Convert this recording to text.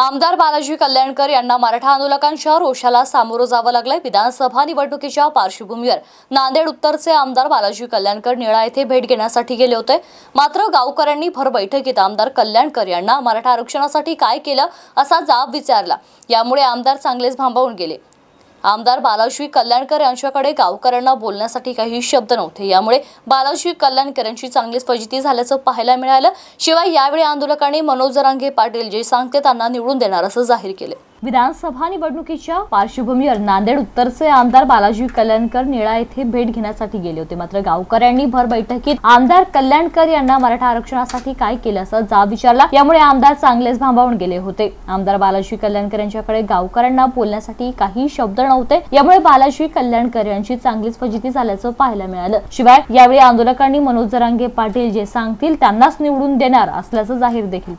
आमदार बालाजी कल्याणकर यांना मराठा आंदोलकांच्या रोषाला सामोरं जावं लागलंय विधानसभा निवडणुकीच्या पार्श्वभूमीवर नांदेड उत्तरचे आमदार बालाजी कल्याणकर निळा येथे भेट घेण्यासाठी गेले होते मात्र गावकऱ्यांनी भर बैठकीत आमदार कल्याणकर यांना मराठा आरक्षणासाठी काय केलं असा जाब विचारला यामुळे आमदार चांगलेच भांबावून गेले आमदार बालाजी कल्याणकर यांच्याकडे गावकऱ्यांना बोलण्यासाठी काही शब्द नव्हते यामुळे बालाजी कल्याणकर यांची चांगलीच फजिती झाल्याचं पाहायला मिळालं शिवाय यावेळी आंदोलकांनी मनोज रांगे पाटील जे सांगते त्यांना निवडून देणार असं जाहीर केले विधानसभा निवडणुकीच्या पार्श्वभूमीवर नांदेड उत्तरचे आमदार बालाजी कल्याणकर निळा येथे भेट घेण्यासाठी गेले होते मात्र गावकऱ्यांनी भर बैठकीत आमदार कल्याणकर यांना मराठा आरक्षणासाठी काय केलं असं जाब विचारला यामुळे आमदार चांगलेच भांबावून गेले होते आमदार बालाजी कल्याणकर यांच्याकडे गावकऱ्यांना बोलण्यासाठी काही शब्द नव्हते यामुळे बालाजी कल्याणकर यांची चांगलीच फजिती झाल्याचं पाहायला मिळालं शिवाय यावेळी आंदोलकांनी मनोज जरांगे पाटील जे सांगतील त्यांनाच निवडून देणार असल्याचं जाहीर देखील केलं